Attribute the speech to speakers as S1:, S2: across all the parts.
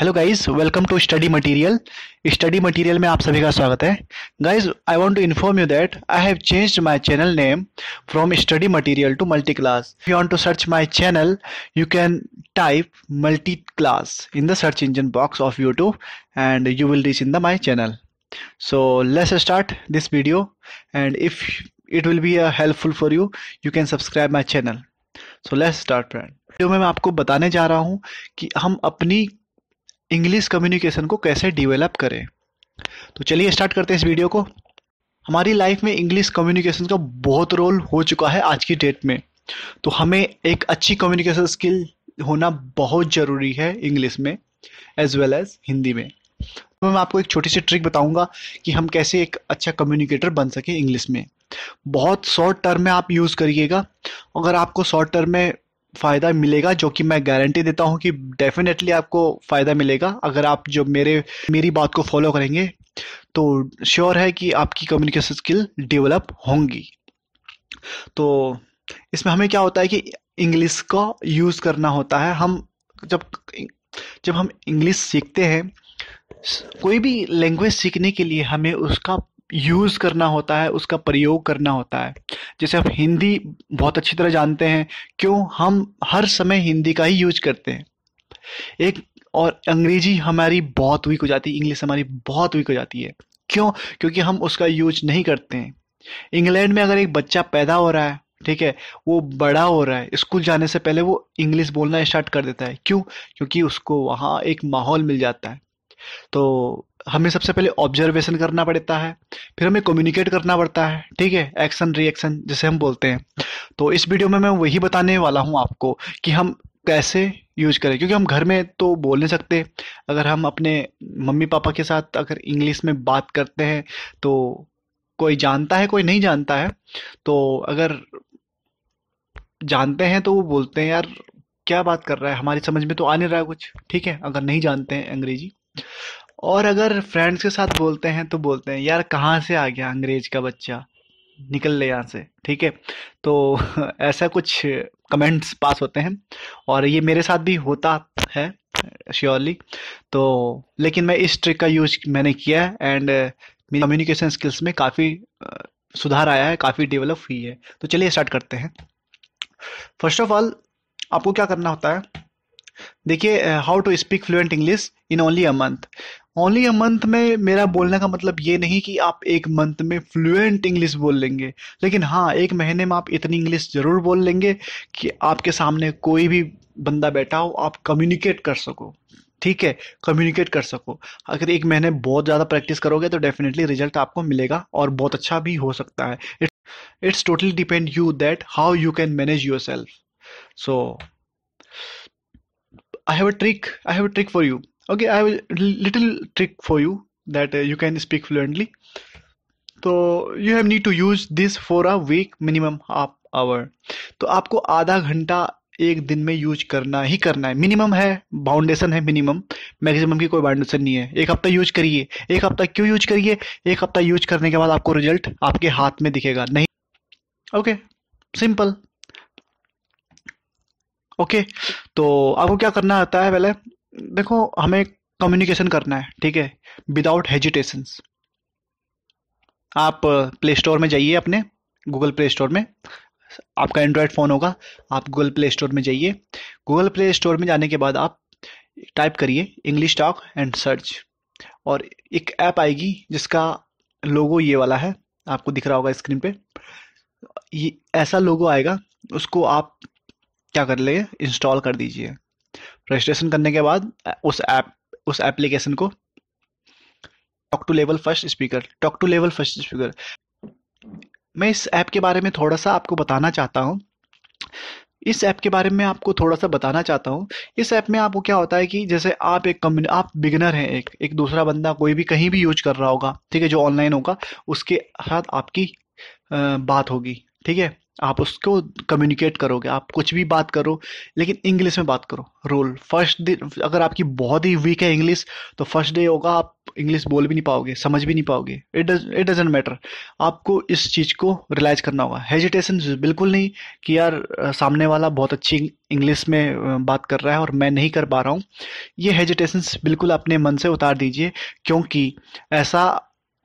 S1: Hello guys welcome to study material study material में आप सभी का स्वागत है guys I want to inform you that I have changed my channel name from study material to multi class you want to search my channel you can type multi class in the search engine box of YouTube and you will reach in the my channel so let's start this video and if it will be helpful for you you can subscribe my channel so let's start friend video में मैं आपको बताने जा रहा हूँ कि हम अपनी इंग्लिश कम्युनिकेशन को कैसे डिवेलप करें तो चलिए स्टार्ट करते हैं इस वीडियो को हमारी लाइफ में इंग्लिश कम्युनिकेशन का बहुत रोल हो चुका है आज की डेट में तो हमें एक अच्छी कम्युनिकेशन स्किल होना बहुत ज़रूरी है इंग्लिश में एज वेल एज हिंदी में तो मैं आपको एक छोटी सी ट्रिक बताऊंगा कि हम कैसे एक अच्छा कम्युनिकेटर बन सके इंग्लिश में बहुत शॉर्ट टर्म में आप यूज़ करिएगा अगर आपको शॉर्ट टर्म में फ़ायदा मिलेगा जो कि मैं गारंटी देता हूँ कि डेफिनेटली आपको फ़ायदा मिलेगा अगर आप जो मेरे मेरी बात को फॉलो करेंगे तो श्योर है कि आपकी कम्युनिकेशन स्किल डेवलप होंगी तो इसमें हमें क्या होता है कि इंग्लिश का यूज़ करना होता है हम जब जब हम इंग्लिश सीखते हैं कोई भी लैंग्वेज सीखने के लिए हमें उसका यूज़ करना होता है उसका प्रयोग करना होता है जैसे आप हिंदी बहुत अच्छी तरह जानते हैं क्यों हम हर समय हिंदी का ही यूज करते हैं एक और अंग्रेजी हमारी बहुत वीक हो जाती है इंग्लिश हमारी बहुत वीक हो जाती है क्यों क्योंकि हम उसका यूज नहीं करते हैं इंग्लैंड में अगर एक बच्चा पैदा हो रहा है ठीक है वो बड़ा हो रहा है स्कूल जाने से पहले वो इंग्लिश बोलना स्टार्ट कर देता है क्यों क्योंकि उसको वहाँ एक माहौल मिल जाता है तो हमें सबसे पहले ऑब्जर्वेशन करना पड़ता है फिर हमें कम्युनिकेट करना पड़ता है ठीक है एक्शन रिएक्शन जिसे हम बोलते हैं तो इस वीडियो में मैं वही बताने वाला हूँ आपको कि हम कैसे यूज करें क्योंकि हम घर में तो बोल नहीं सकते अगर हम अपने मम्मी पापा के साथ अगर इंग्लिश में बात करते हैं तो कोई जानता है कोई नहीं जानता है तो अगर जानते हैं तो वो बोलते हैं यार क्या बात कर रहा है हमारी समझ में तो आ नहीं रहा है कुछ ठीक है अगर नहीं जानते हैं अंग्रेजी और अगर फ्रेंड्स के साथ बोलते हैं तो बोलते हैं यार कहाँ से आ गया अंग्रेज का बच्चा निकल ले यहाँ से ठीक है तो ऐसा कुछ कमेंट्स पास होते हैं और ये मेरे साथ भी होता है श्योरली तो लेकिन मैं इस ट्रिक का यूज मैंने किया है एंड मेरी कम्युनिकेशन स्किल्स में काफ़ी सुधार आया है काफ़ी डेवलप हुई है तो चलिए स्टार्ट करते हैं फर्स्ट ऑफ ऑल आपको क्या करना होता है देखिए how to speak fluent English in only a month only a month में मेरा बोलने का मतलब ये नहीं कि आप एक मंथ में फ्लुएंट इंग्लिश बोल लेंगे लेकिन हाँ एक महीने में आप इतनी इंग्लिश ज़रूर बोल लेंगे कि आपके सामने कोई भी बंदा बैठा हो आप कम्युनिकेट कर सको ठीक है कम्युनिकेट कर सको अगर एक महीने बहुत ज़्यादा प्रैक्टिस करोगे तो डेफिनेटली रिजल्ट आपको मिलेगा और बहुत अच्छा भी हो सकता है it's totally depend you that how you can manage yourself so I have a trick. I have a trick for you. Okay, I have a little trick for you that uh, you can speak fluently. तो you have need to use this for a week minimum half hour तो आपको आधा घंटा एक दिन में use करना ही करना है मिनिमम है बाउंडेशन है मिनिमम मैक्सिमम की कोई बाउंडेशन नहीं है एक हफ्ता यूज करिए एक हफ्ता क्यों यूज करिए एक हफ्ता यूज करने के बाद आपको रिजल्ट आपके हाथ में दिखेगा नहीं ओके सिंपल ओके तो आपको क्या करना आता है पहले देखो हमें कम्युनिकेशन करना है ठीक है विदाउट हेजिटेशंस आप प्ले uh, स्टोर में जाइए अपने गूगल प्ले स्टोर में आपका एंड्रॉयड फ़ोन होगा आप गूगल प्ले स्टोर में जाइए गूगल प्ले स्टोर में जाने के बाद आप टाइप करिए इंग्लिश टॉक एंड सर्च और एक ऐप आएगी जिसका लोगो ये वाला है आपको दिख रहा होगा स्क्रीन पे ये ऐसा लोगो आएगा उसको आप क्या कर ले इंस्टॉल कर दीजिए रजिस्ट्रेशन करने के बाद उस ऐप एप, उस एप्लीकेशन को talk to level first speaker talk to level first speaker मैं इस ऐप के बारे में थोड़ा सा आपको बताना चाहता हूँ इस ऐप के बारे में आपको थोड़ा सा बताना चाहता हूँ इस ऐप में आपको क्या होता है कि जैसे आप एक कंपनी आप बिगनर हैं एक एक दूसरा बंदा कोई भी कहीं भी यूज कर रहा होगा ठीक है जो ऑनलाइन होगा उसके साथ आपकी बात होगी ठीक है आप उसको कम्युनिकेट करोगे आप कुछ भी बात करो लेकिन इंग्लिश में बात करो रोल फर्स्ट डे अगर आपकी बहुत ही वीक है इंग्लिश तो फर्स्ट डे होगा आप इंग्लिश बोल भी नहीं पाओगे समझ भी नहीं पाओगे इट इट डजेंट मैटर आपको इस चीज़ को रिलाइज करना होगा हेजिटेशन बिल्कुल नहीं कि यार सामने वाला बहुत अच्छी इंग्लिश में बात कर रहा है और मैं नहीं कर पा रहा हूँ ये हेजिटेशंस बिल्कुल अपने मन से उतार दीजिए क्योंकि ऐसा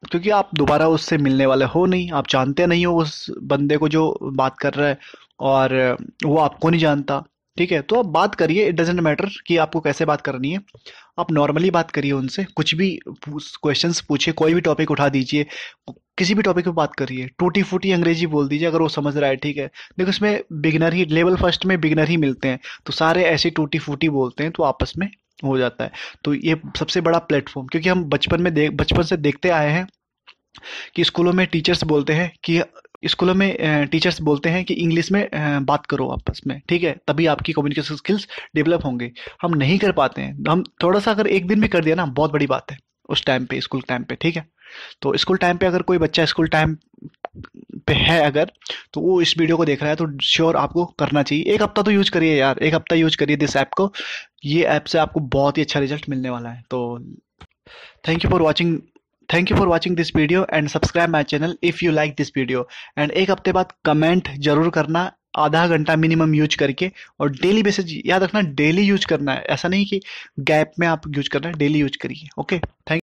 S1: क्योंकि आप दोबारा उससे मिलने वाले हो नहीं आप जानते नहीं हो उस बंदे को जो बात कर रहा है और वो आपको नहीं जानता ठीक है तो आप बात करिए इट डजेंट मैटर कि आपको कैसे बात करनी है आप नॉर्मली बात करिए उनसे कुछ भी क्वेश्चंस पूछिए कोई भी टॉपिक उठा दीजिए किसी भी टॉपिक पे बात करिए टूटी फूटी अंग्रेजी बोल दीजिए अगर वो समझ रहा है ठीक है देखो इसमें बिगनर ही लेवल फर्स्ट में बिगनर ही मिलते हैं तो सारे ऐसे टूटी फूटी बोलते हैं तो आपस में हो जाता है तो ये सबसे बड़ा प्लेटफॉर्म क्योंकि हम बचपन में देख बचपन से देखते आए हैं कि स्कूलों में टीचर्स बोलते हैं कि स्कूलों में टीचर्स बोलते हैं कि इंग्लिश में बात करो आपस में ठीक है तभी आपकी कम्युनिकेशन स्किल्स डेवलप होंगे हम नहीं कर पाते हैं हम थोड़ा सा अगर एक दिन भी कर दिया ना बहुत बड़ी बात है उस टाइम पे स्कूल टाइम पे ठीक है तो स्कूल टाइम पे अगर कोई बच्चा स्कूल टाइम पे है अगर तो वो इस वीडियो को देख रहा है तो श्योर आपको करना चाहिए एक हफ्ता तो यूज करिए यार एक हफ्ता यूज करिए दिस ऐप को ये ऐप से आपको बहुत ही अच्छा रिजल्ट मिलने वाला है तो thank you for watching thank you for watching this video and subscribe my channel if you like this video and एक हफ्ते बाद कमेंट जरूर करना आधा घंटा मिनिमम यूज करके और डेली बेसिस याद रखना डेली यूज करना है ऐसा नहीं कि गैप में आप यूज करना है डेली यूज करिए ओके थैंक